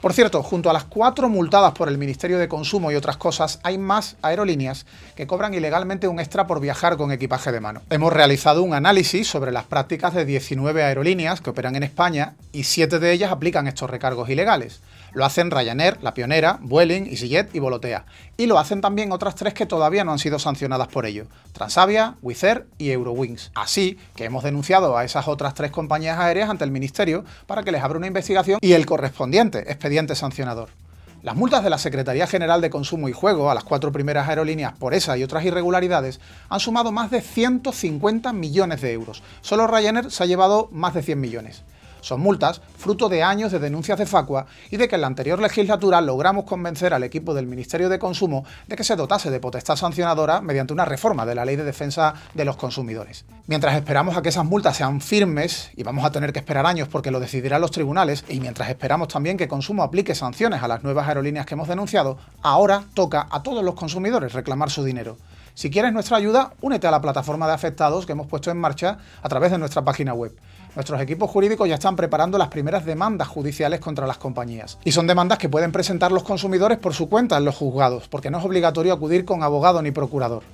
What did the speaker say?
Por cierto, junto a las cuatro multadas por el Ministerio de Consumo y otras cosas, hay más aerolíneas que cobran ilegalmente un extra por viajar con equipaje de mano. Hemos realizado un análisis sobre las prácticas de 19 aerolíneas que operan en España y 7 de ellas aplican estos recargos ilegales. Lo hacen Ryanair, La Pionera, Vueling, EasyJet y Volotea. Y lo hacen también otras tres que todavía no han sido sancionadas por ello, Transavia, Wizz Air y Eurowings. Así que hemos denunciado a esas otras tres compañías aéreas ante el Ministerio para que les abra una investigación y el correspondiente sancionador. Las multas de la Secretaría General de Consumo y Juego a las cuatro primeras aerolíneas por esa y otras irregularidades han sumado más de 150 millones de euros. Solo Ryanair se ha llevado más de 100 millones. Son multas fruto de años de denuncias de Facua y de que en la anterior legislatura logramos convencer al equipo del Ministerio de Consumo de que se dotase de potestad sancionadora mediante una reforma de la Ley de Defensa de los Consumidores. Mientras esperamos a que esas multas sean firmes, y vamos a tener que esperar años porque lo decidirán los tribunales, y mientras esperamos también que Consumo aplique sanciones a las nuevas aerolíneas que hemos denunciado, ahora toca a todos los consumidores reclamar su dinero. Si quieres nuestra ayuda, únete a la plataforma de afectados que hemos puesto en marcha a través de nuestra página web. Nuestros equipos jurídicos ya están preparando las primeras demandas judiciales contra las compañías. Y son demandas que pueden presentar los consumidores por su cuenta en los juzgados, porque no es obligatorio acudir con abogado ni procurador.